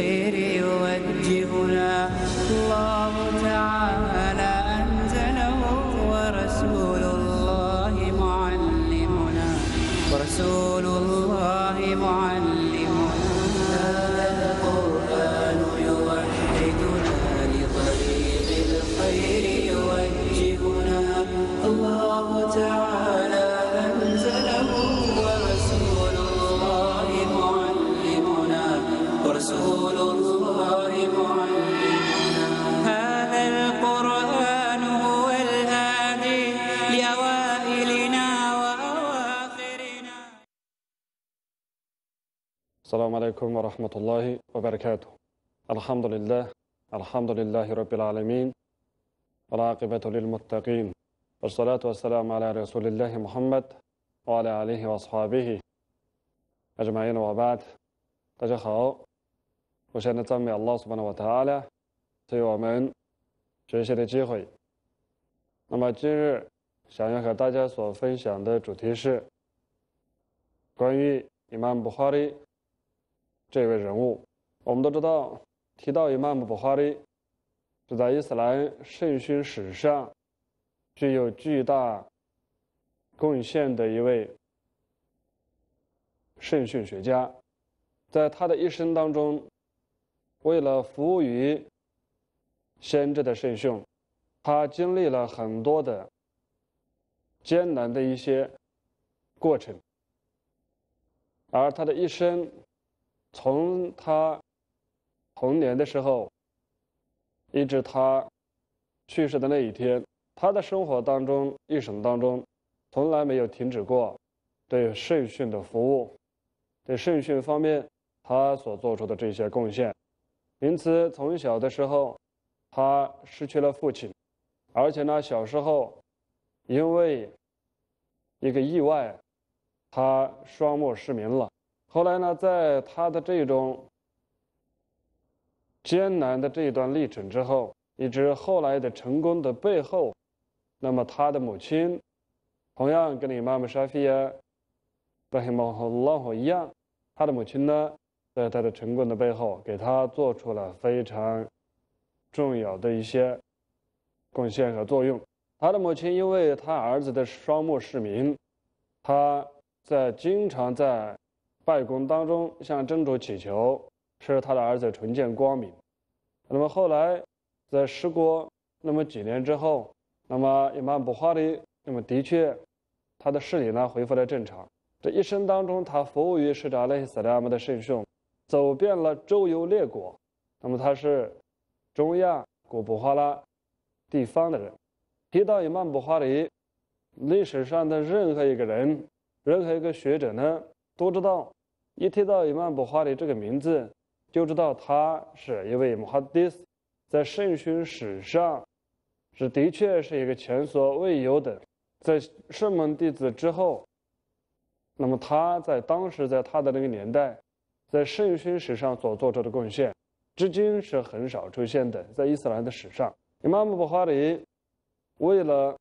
ere السلام عليكم ورحمة الله وبركاته الحمد لله الحمد لله رب العالمين والعاقبة للمتقين والصلاة والسلام على رسول الله محمد وعلى آله وأصحابه أجمعين وبعد تجخوا وشان تسمي الله سبحانه وتعالى 对我们学习的机会。那么今日想要和大家所分享的主题是关于 Imam Bukhari 这位人物，我们都知道，提到伊曼姆·布哈里，是在伊斯兰圣训史上具有巨大贡献的一位圣训学家。在他的一生当中，为了服务于先知的圣训，他经历了很多的艰难的一些过程，而他的一生。从他童年的时候，一直他去世的那一天，他的生活当中、一生当中，从来没有停止过对圣训的服务，对圣训方面他所做出的这些贡献。因此，从小的时候，他失去了父亲，而且呢，小时候因为一个意外，他双目失明了。后来呢，在他的这种艰难的这一段历程之后，以及后来的成功的背后，那么他的母亲，同样跟你妈妈沙菲亚，拉希姆和拉赫一样，他的母亲呢，在他的成功的背后，给他做出了非常重要的一些贡献和作用。他的母亲，因为他儿子的双目失明，他在经常在。外公当中向真主祈求，是他的儿子重见光明。那么后来，在失过那么几年之后，那么伊曼布哈里，那么的确，他的视力呢恢复了正常。这一生当中，他服务于释扎勒斯拉姆的圣训，走遍了周游列国。那么他是中亚古布哈拉地方的人。提到伊曼布哈里，历史上的任何一个人，任何一个学者呢，都知道。一提到伊曼布哈里这个名字，就知道他是一位穆哈迪斯，在圣训史上是的确是一个前所未有的。在圣门弟子之后，那么他在当时在他的那个年代，在圣训史上所做出的贡献，至今是很少出现的。在伊斯兰的史上，伊曼布哈里为了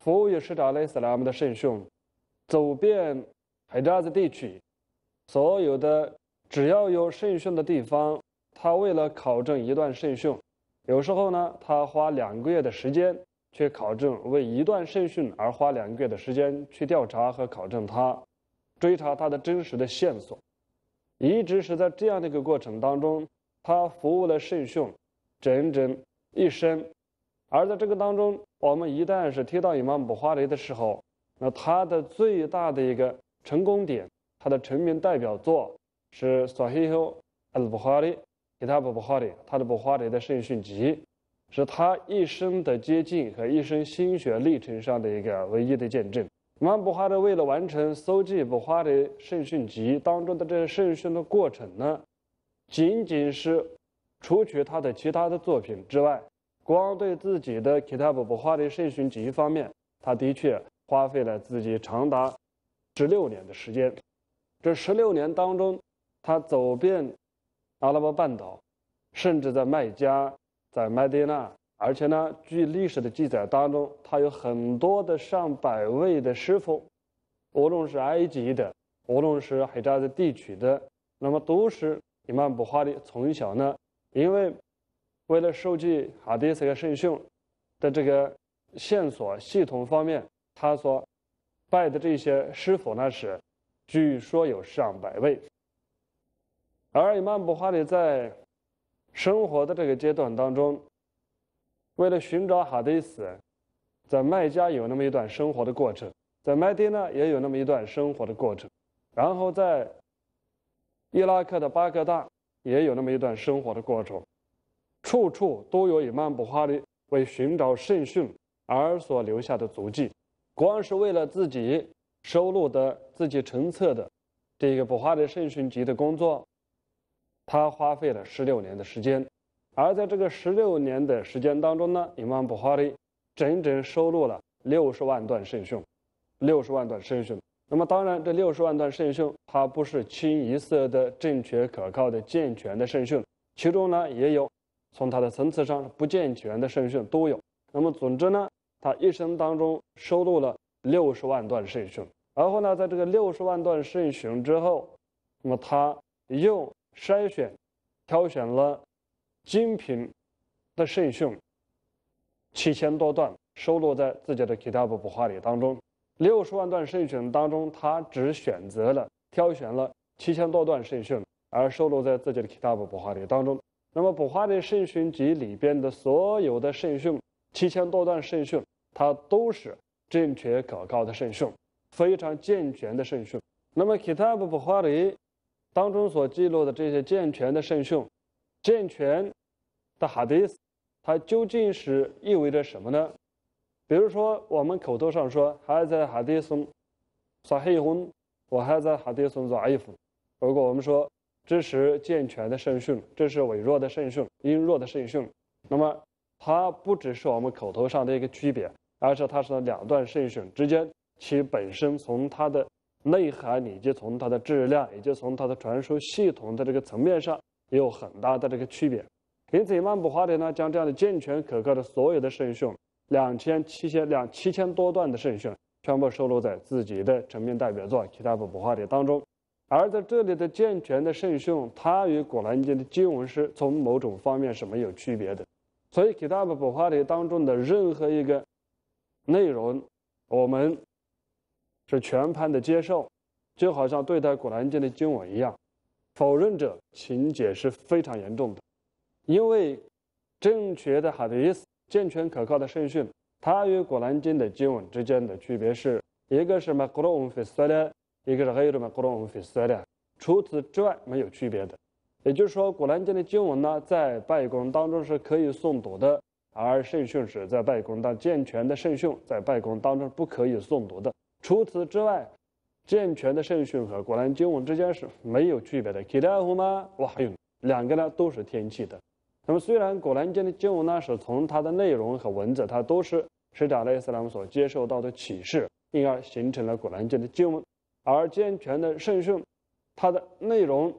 服务于施达勒·斯拉姆的圣训，走遍海扎子地区。所有的，只要有审训的地方，他为了考证一段审训，有时候呢，他花两个月的时间去考证，为一段审训而花两个月的时间去调查和考证他，追查他的真实的线索，一直是在这样的一个过程当中，他服务了圣训整整一生，而在这个当中，我们一旦是提到伊玛目哈雷的时候，那他的最大的一个成功点。他的成名代表作是《苏菲书·阿尔布哈的《Kitab b u h a r i 他的《布哈里的圣训集》，是他一生的接近和一生心血历程上的一个唯一的见证。马布哈的为了完成搜集布哈里的圣训集当中的这些圣训的过程呢，仅仅是除去他的其他的作品之外，光对自己的《其他布哈 b b a r i 圣训集方面，他的确花费了自己长达十六年的时间。这十六年当中，他走遍阿拉伯半岛，甚至在麦加、在麦地那，而且呢，据历史的记载当中，他有很多的上百位的师傅，无论是埃及的，无论是海扎的地区的，那么都是一曼不哈的。从小呢，因为为了收集哈迪斯的圣训的这个线索系统方面，他所拜的这些师傅呢是。据说有上百位。而伊曼布哈里在生活的这个阶段当中，为了寻找哈迪斯，在麦加有那么一段生活的过程，在麦地那也有那么一段生活的过程，然后在伊拉克的巴格达也有那么一段生活的过程，处处都有伊曼布哈里为寻找圣训而所留下的足迹，光是为了自己。收录的自己成册的这个布哈的圣训集的工作，他花费了十六年的时间，而在这个十六年的时间当中呢，伊曼·目布哈里整整收录了六十万段圣训，六十万段圣训。那么当然，这六十万段圣训，它不是清一色的正确、可靠的、健全的圣训，其中呢也有从它的层次上不健全的圣训都有。那么总之呢，他一生当中收录了六十万段圣训。然后呢，在这个六十万段圣训之后，那么他又筛选、挑选了精品的圣训七千多段，收录在自己的 k t u b 补花里当中。六十万段圣训当中，他只选择了、挑选了七千多段圣训，而收录在自己的 k t u b 补花里当中。那么，补花的圣训集里边的所有的圣训，七千多段圣训，它都是正确可靠的圣训。非常健全的圣训，那么《Kitab》不 r i 当中所记录的这些健全的圣训，健全的哈迪斯，它究竟是意味着什么呢？比如说，我们口头上说，还要在哈迪松刷黑红，我还要在哈迪松做阿伊夫。如果我们说这是健全的圣训，这是微弱的圣训，阴弱的圣训，那么它不只是我们口头上的一个区别，而是它是两段圣训之间。其本身从它的内涵，以及从它的质量，以及从它的传输系统的这个层面上，也有很大的这个区别。因此，曼谷花典呢，将这样的健全可靠的所有的圣训，两千七千两七千多段的圣训，全部收录在自己的成名代表作《吉他布卜华典》当中。而在这里的健全的圣训，它与《古兰经》的经文是从某种方面是没有区别的。所以，《吉他布卜华典》当中的任何一个内容，我们。是全盘的接受，就好像对待《古兰经》的经文一样。否认者情节是非常严重的，因为正确的哈的斯、健全可靠的圣训，它与《古兰经》的经文之间的区别是一个是麦古罗姆菲斯 a 一个是还有什么古罗姆菲斯 a 除此之外没有区别的。也就是说，《古兰经》的经文呢，在拜功当中是可以诵读的，而圣训是在拜功当健全的圣训在拜功当中不可以诵读的。除此之外，健全的圣训和古兰经文之间是没有区别的，气候吗？哇，两个呢都是天气的。那么，虽然古兰经的经文呢是从它的内容和文字，它都是使者类似咱们所接受到的启示，因而形成了古兰经的经文；而健全的圣训，它的内容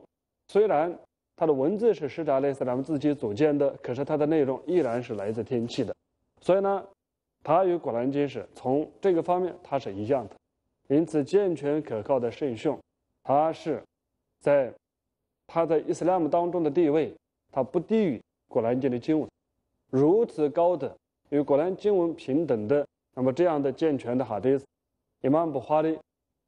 虽然它的文字是使者类似咱们自己组建的，可是它的内容依然是来自天气的，所以呢。它与古兰经是从这个方面它是一样的，因此健全可靠的圣训，它是在它在伊斯兰当中的地位，它不低于古兰经的经文。如此高的与古兰经文平等的，那么这样的健全的哈迪斯，伊曼布花的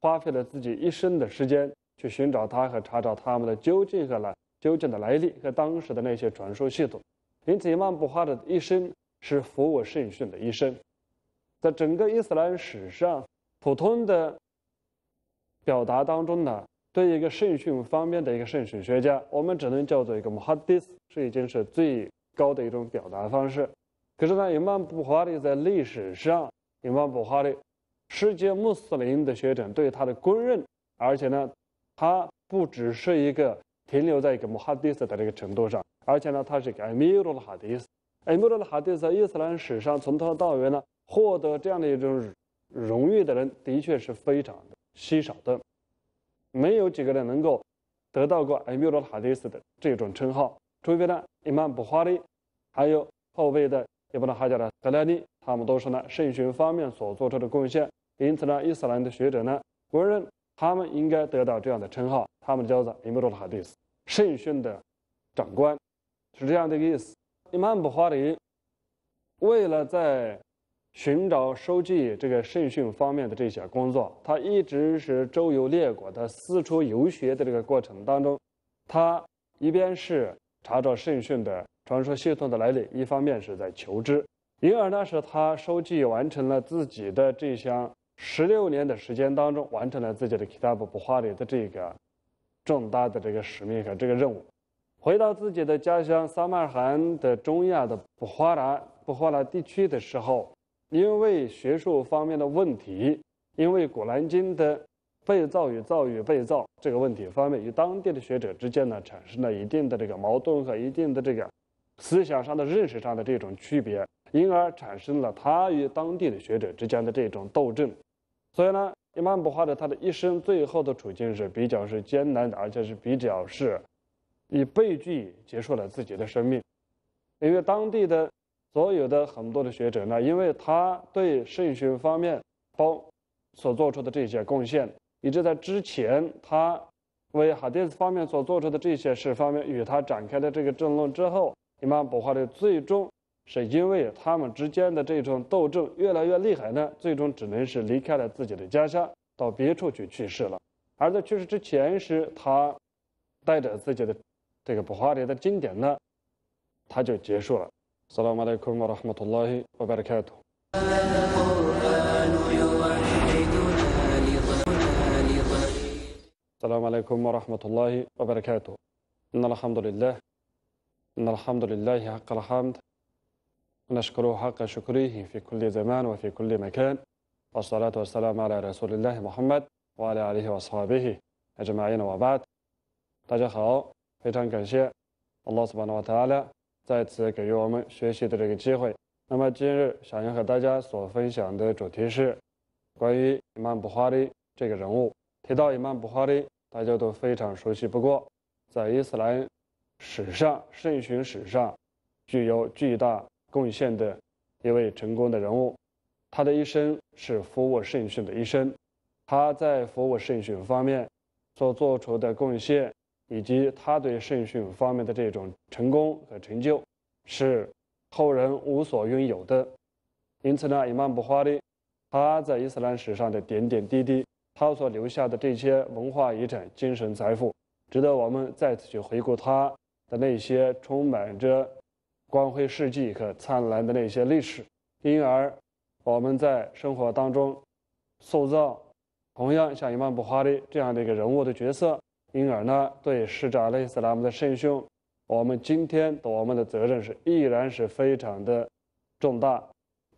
花费了自己一生的时间去寻找它和查找它们的究竟和来究竟的来历和当时的那些传说系统。因此，伊曼布花的一生是服务圣训的一生。在整个伊斯兰史上，普通的表达当中呢，对一个圣训方面的一个圣史学家，我们只能叫做一个穆哈迪斯，这已经是最高的一种表达方式。可是呢，伊曼布哈里在历史上，伊曼布哈里世界穆斯林的学者对他的公认，而且呢，他不只是一个停留在一个穆哈迪斯的这个程度上，而且呢，他是一个艾穆的哈迪斯。艾穆的哈迪斯在伊斯兰史上从头到尾呢。获得这样的一种荣誉的人，的确是非常的稀少的，没有几个人能够得到过 Imam a 斯 h a d 的这种称号。除非呢伊 m a 哈不还有后辈的，也不能还叫他格莱尼，他们都是呢圣训方面所做出的贡献。因此呢，伊斯兰的学者呢公认他们应该得到这样的称号，他们叫做 Imam a 斯，h a d 圣训的长官，是这样的意思。伊 m a 哈不为了在寻找、收集这个圣训方面的这些工作，他一直是周游列国的四处游学的这个过程当中，他一边是查找圣训的传说系统的来历，一方面是在求知，因而呢，是他收集完成了自己的这项十六年的时间当中完成了自己的 Ktab a 哈里的这个重大的这个使命和这个任务，回到自己的家乡撒马尔罕的中亚的布哈拉布哈拉地区的时候。因为学术方面的问题，因为《古兰经》的被造与造与被造这个问题方面，与当地的学者之间呢，产生了一定的这个矛盾和一定的这个思想上的认识上的这种区别，因而产生了他与当地的学者之间的这种斗争。所以呢，伊般不哈的他的一生最后的处境是比较是艰难的，而且是比较是以悲剧结束了自己的生命，因为当地的。所有的很多的学者呢，因为他对圣学方面包所做出的这些贡献，以及在之前他为哈迪斯方面所做出的这些事方面与他展开的这个争论之后，你玛卜拉的最终是因为他们之间的这种斗争越来越厉害呢，最终只能是离开了自己的家乡，到别处去去世了。而在去世之前时，他带着自己的这个卜华里的经典呢，他就结束了。السلام عليكم ورحمة الله وبركاته السلام عليكم ورحمة الله وبركاته إن الحمد لله إن الحمد لله حق الحمد نشكره حق شكره في كل زمان وفي كل مكان والصلاة والسلام على رسول الله محمد وعلى آله وأصحابه أجمعين وبعد 大家好，非常感谢 Allah Subhanahu Wa 在此给予我们学习的这个机会。那么，今日想要和大家所分享的主题是关于伊曼布哈的这个人物。提到伊曼哈里，大家都非常熟悉。不过，在伊斯兰史上圣训史上具有巨大贡献的一位成功的人物，他的一生是服务圣训的一生。他在服务圣训方面所做出的贡献。以及他对圣训方面的这种成功和成就，是后人无所拥有的。因此呢，伊曼布哈里，他在伊斯兰史上的点点滴滴，他所留下的这些文化遗产、精神财富，值得我们再次去回顾他的那些充满着光辉事迹和灿烂的那些历史。因而，我们在生活当中塑造同样像伊曼布哈利这样的一个人物的角色。因而呢，对使者阿利斯拉姆的圣训，我们今天我们的责任是依然是非常的重大，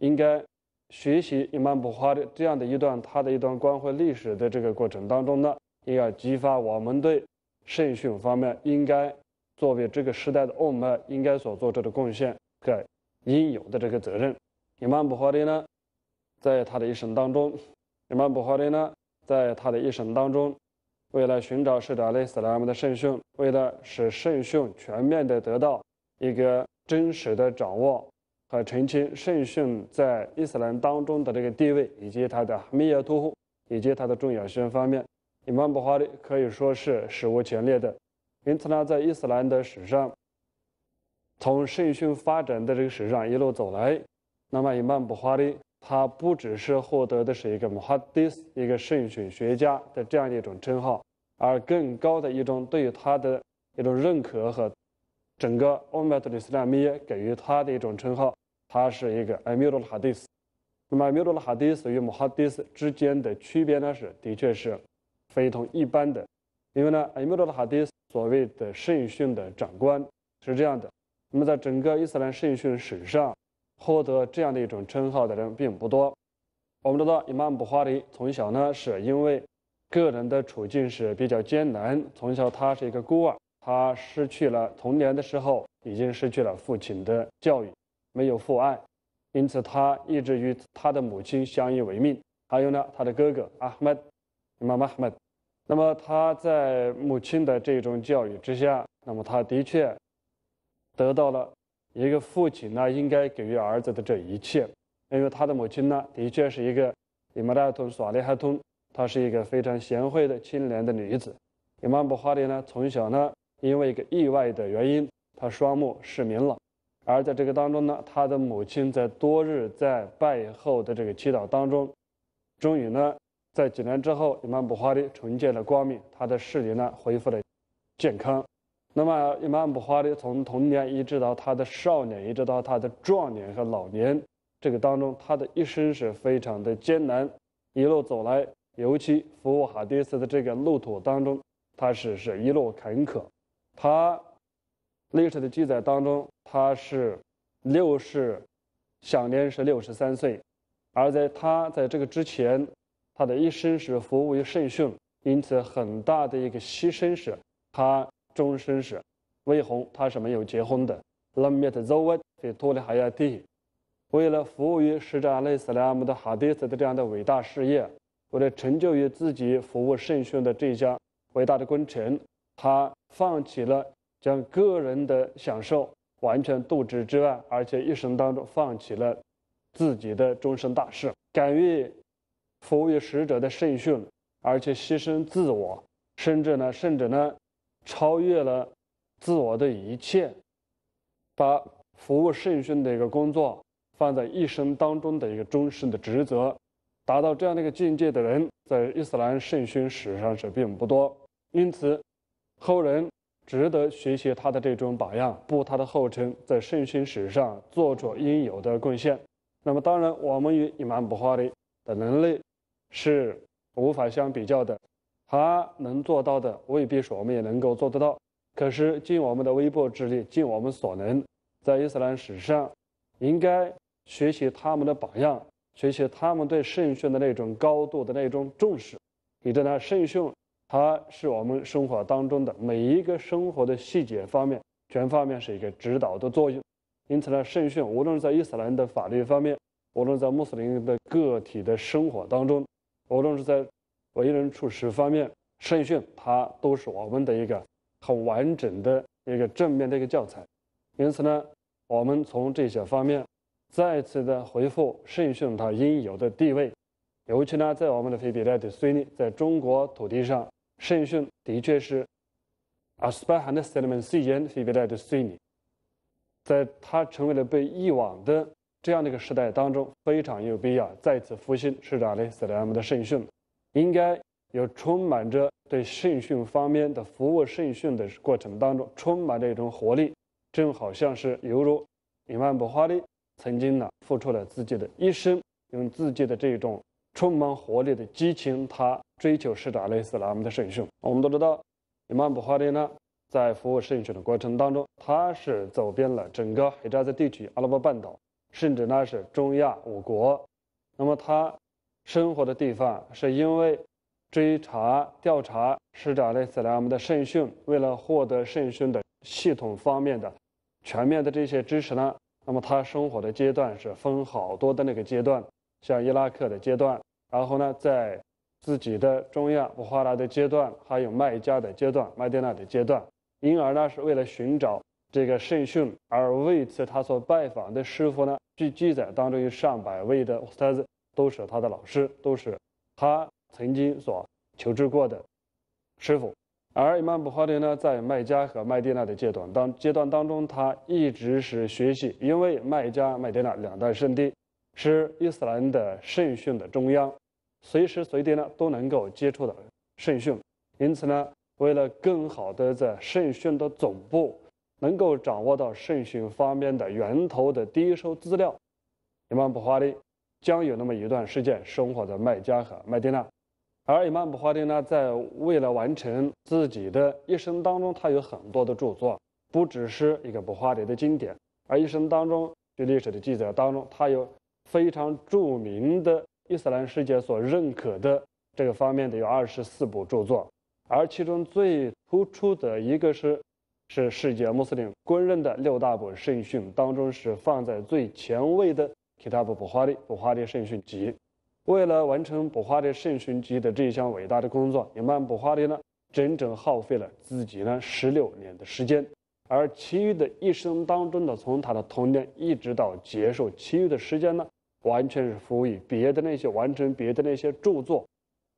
应该学习伊曼布哈的这样的一段他的一段光辉历史的这个过程当中呢，也要激发我们对圣训方面应该作为这个时代的我们应该所做出的贡献和应有的这个责任。伊曼布哈利呢，在他的一生当中，伊曼布哈利呢，在他的一生当中。为了寻找使者的斯斯姆的圣训，为了使圣训全面的得到一个真实的掌握和澄清，圣训在伊斯兰当中的这个地位以及它的密要托护以及它的重要性方面，伊曼布哈里可以说是史无前例的。因此呢，在伊斯兰的史上，从圣训发展的这个史上一路走来，那么伊曼布哈里。他不只是获得的是一个穆哈迪斯，一个圣训学家的这样一种称号，而更高的一种对于他的，一种认可和整个奥马尔·伊斯兰给予他的一种称号，他是一个艾米尔·拉哈迪斯。那么艾米尔·拉哈迪斯与穆哈迪斯之间的区别呢是，的确是，非同一般的。因为呢，艾米尔·拉哈迪斯所谓的圣训的长官是这样的。那么在整个伊斯兰圣训史上，获得这样的一种称号的人并不多。我们知道伊曼布哈迪从小呢，是因为个人的处境是比较艰难。从小他是一个孤儿，他失去了童年的时候已经失去了父亲的教育，没有父爱，因此他一直与他的母亲相依为命。还有呢，他的哥哥阿赫麦，妈妈阿赫那么他在母亲的这种教育之下，那么他的确得到了。一个父亲呢，应该给予儿子的这一切，因为他的母亲呢，的确是一个伊玛达通索利哈通，她是一个非常贤惠的、清廉的女子。伊曼布哈里呢，从小呢，因为一个意外的原因，他双目失明了。而在这个当中呢，他的母亲在多日在拜后的这个祈祷当中，终于呢，在几年之后，伊曼布哈里重见了光明，他的视力呢，恢复了健康。那么，曼布华的从童年一直到他的少年，一直到他的壮年和老年，这个当中，他的一生是非常的艰难。一路走来，尤其服务哈迪斯的这个路途当中，他是是一路坎坷。他历史的记载当中，他是六世享年是六十三岁，而在他在这个之前，他的一生是服务于圣训，因此很大的一个牺牲是他。终身时，魏红他是没有结婚的。冷面的皱纹比土里还要低。为了服务于使者阿雷斯拉姆的哈迪斯的这样的伟大事业，为了成就于自己服务圣训的这项伟大的工程，他放弃了将个人的享受完全度之之外，而且一生当中放弃了自己的终身大事，敢于服务于使者的圣训，而且牺牲自我，甚至呢，甚至呢。超越了自我的一切，把服务圣训的一个工作放在一生当中的一个终身的职责，达到这样的一个境界的人，在伊斯兰圣训史上是并不多。因此，后人值得学习他的这种榜样，步他的后尘，在圣训史上做出应有的贡献。那么，当然，我们与伊毛不花的的能力是无法相比较的。他能做到的未必说我们也能够做得到，可是尽我们的微薄之力，尽我们所能，在伊斯兰史上，应该学习他们的榜样，学习他们对圣训的那种高度的那种重视。你知道，圣训，它是我们生活当中的每一个生活的细节方面，全方面是一个指导的作用。因此呢，圣训无论在伊斯兰的法律方面，无论在穆斯林的个体的生活当中，无论是在为人处事方面，圣训它都是我们的一个很完整的一个正面的一个教材。因此呢，我们从这些方面再次的恢复圣训它应有的地位。尤其呢，在我们的非比类的 s u 在中国土地上，圣训的确是阿斯巴汗的塞尔曼最严非比类的 Sunni。在它成为了被遗忘的这样的一个时代当中，非常有必要再次复兴什拉勒塞尔姆的圣训。应该有充满着对圣训方面的服务圣训的过程当中，充满着一种活力，正好像是犹如伊曼布哈利曾经呢付出了自己的一生，用自己的这种充满活力的激情，他追求施展类似的圣训。我们都知道伊曼布哈利呢，在服务圣训的过程当中，他是走遍了整个黑扎兹地区、阿拉伯半岛，甚至呢是中亚五国，那么他。生活的地方，是因为追查调查施展了再来姆们的圣训，为了获得圣训的系统方面的、全面的这些知识呢，那么他生活的阶段是分好多的那个阶段，像伊拉克的阶段，然后呢，在自己的中亚布哈拉的阶段，还有麦加的阶段、麦地那的阶段，因而呢，是为了寻找这个圣训，而为此他所拜访的师傅呢，据记载当中有上百位的。都是他的老师，都是他曾经所求知过的师傅。而伊曼布哈里呢，在麦加和麦地那的阶段当阶段当中，他一直是学习，因为麦加、麦地那两大圣地是伊斯兰的圣训的中央，随时随地呢都能够接触到圣训。因此呢，为了更好的在圣训的总部能够掌握到圣训方面的源头的第一手资料，伊曼布哈里。将有那么一段时间生活在麦加和麦地那，而伊曼布哈迪呢，在未来完成自己的一生当中，他有很多的著作，不只是一个布哈迪的经典，而一生当中，据历史的记载当中，他有非常著名的伊斯兰世界所认可的这个方面的有二十四部著作，而其中最突出的一个是，是世界穆斯林公认的六大本圣训当中是放在最前卫的。Ktab 卜花的卜花的圣训集，为了完成布花的圣训集的这一项伟大的工作，伊曼·布花的呢，整整耗费了自己呢十六年的时间，而其余的一生当中的，从他的童年一直到结束，其余的时间呢，完全是服务于别的那些完成别的那些著作，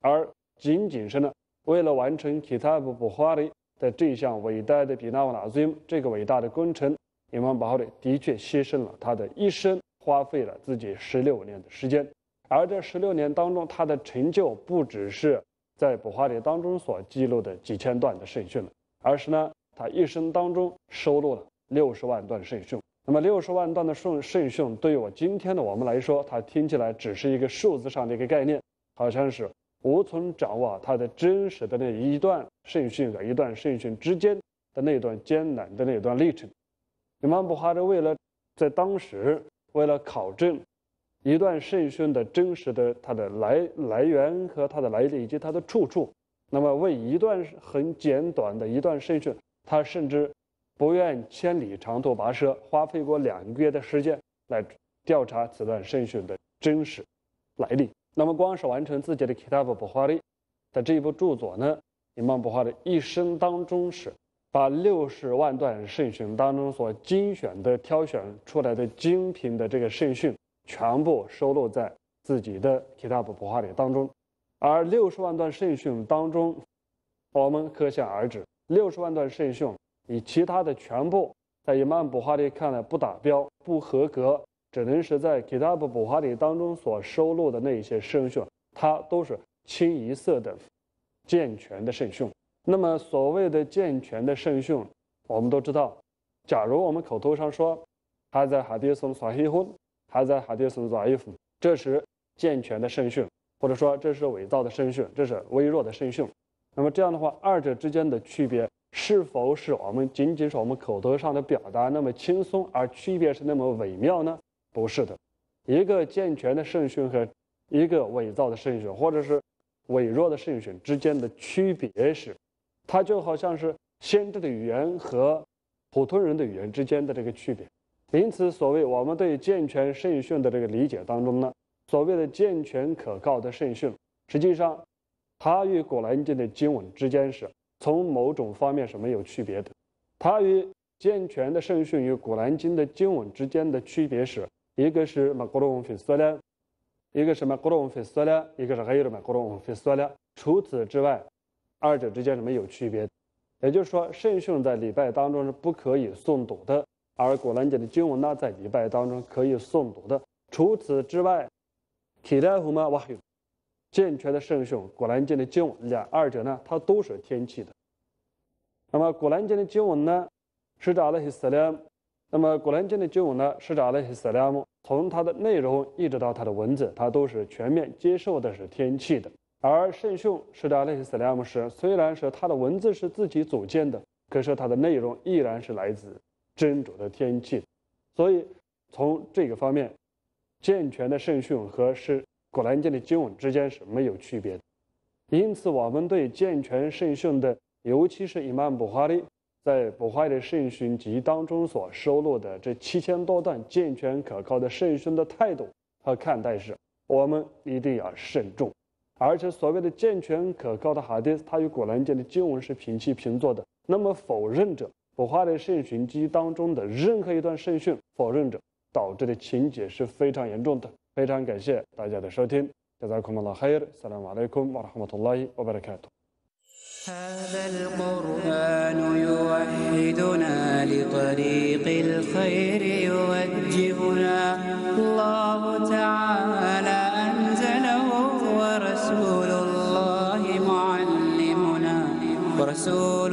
而仅仅是呢，为了完成 Ktab 卜花的的这一项伟大的比纳瓦拉兹这个伟大的工程，伊曼·布哈的的确牺牲了他的一生。花费了自己十六年的时间，而这十六年当中，他的成就不只是在《卜哈帖》当中所记录的几千段的圣训了，而是呢，他一生当中收录了六十万段圣训。那么六十万段的圣圣训，对于我今天的我们来说，它听起来只是一个数字上的一个概念，好像是无从掌握它的真实的那一段圣训和一段圣训之间的那段艰难的那段历程。你们不花的为了在当时。为了考证一段圣训的真实的它的来来源和它的来历以及它的出处，那么为一段很简短的一段圣训，他甚至不愿千里长途跋涉，花费过两个月的时间来调查此段圣训的真实来历。那么光是完成自己的 Kitab Buhari，在这一部著作呢你曼 a 哈的一生当中是。把六十万段圣训当中所精选的、挑选出来的精品的这个圣训，全部收录在自己的 GitHub 补花里当中。而六十万段圣训当中，我们可想而知，六十万段圣训，以其他的全部在以曼布 h 里看来不达标、不合格，只能是在 GitHub 补花里当中所收录的那一些圣训，它都是清一色的健全的圣训。那么，所谓的健全的圣训，我们都知道。假如我们口头上说，还在哈迪松耍黑婚，还在哈迪松耍衣服，这是健全的圣训，或者说这是伪造的圣训，这是微弱的圣训。那么这样的话，二者之间的区别是否是我们仅仅是我们口头上的表达那么轻松，而区别是那么微妙呢？不是的。一个健全的圣训和一个伪造的圣训，或者是微弱的圣训之间的区别是。它就好像是先知的语言和普通人的语言之间的这个区别，因此，所谓我们对健全圣训的这个理解当中呢，所谓的健全可靠的圣训，实际上，它与古兰经的经文之间是，从某种方面是没有区别的。它与健全的圣训与古兰经的经文之间的区别是一个是马么？各种文斯数量，一个什么？各种文字数勒，一个是还有什么？各种文斯数量。除此之外。二者之间是没有区别，也就是说，圣训在礼拜当中是不可以诵读的，而古兰经的经文呢，在礼拜当中可以诵读的。除此之外，体谅乎嘛？哇，健全的圣训，古兰经的经文，两二者呢，它都是天气的。那么，古兰经的经文呢，是这样的，是这样那么，古兰经的经文呢，是这样的，是这样从它的内容一直到它的文字，它都是全面接受的，是天气的。而圣训是的那些斯料姆是，虽然是他的文字是自己组建的，可是它的内容依然是来自真主的天气。所以从这个方面，健全的圣训和是古兰经的经文之间是没有区别的。因此，我们对健全圣训的，尤其是伊曼布哈利在布哈利的圣训集当中所收录的这七千多段健全可靠的圣训的态度和看待是，我们一定要慎重。而且所谓的健全可靠的哈迪斯，它与古兰经的经文是平起平坐的。那么否认者否化的圣训集当中的任何一段圣训，否认者导致的情节是非常严重的。非常感谢大家的收听。¡Gracias!